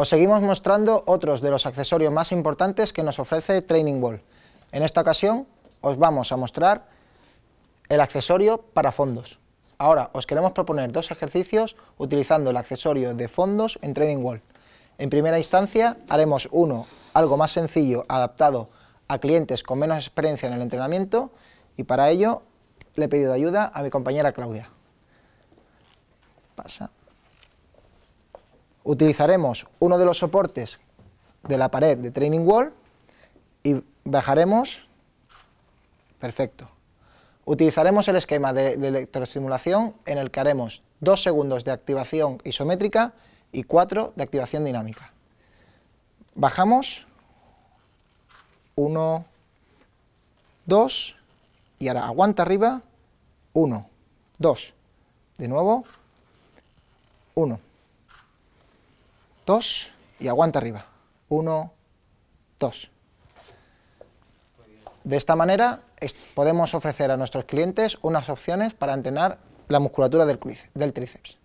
Os seguimos mostrando otros de los accesorios más importantes que nos ofrece Training Wall. En esta ocasión os vamos a mostrar el accesorio para fondos. Ahora os queremos proponer dos ejercicios utilizando el accesorio de fondos en Training Wall. En primera instancia haremos uno algo más sencillo adaptado a clientes con menos experiencia en el entrenamiento y para ello le he pedido ayuda a mi compañera Claudia. Pasa utilizaremos uno de los soportes de la pared de Training Wall y bajaremos, perfecto. Utilizaremos el esquema de, electroestimulación en el que haremos dos segundos de activación isométrica y cuatro de activación dinámica. Bajamos uno, dos y ahora aguanta arriba uno, dos, de nuevo uno dos y aguanta arriba. Uno, dos. De esta manera podemos ofrecer a nuestros clientes unas opciones para entrenar la musculatura del, del tríceps.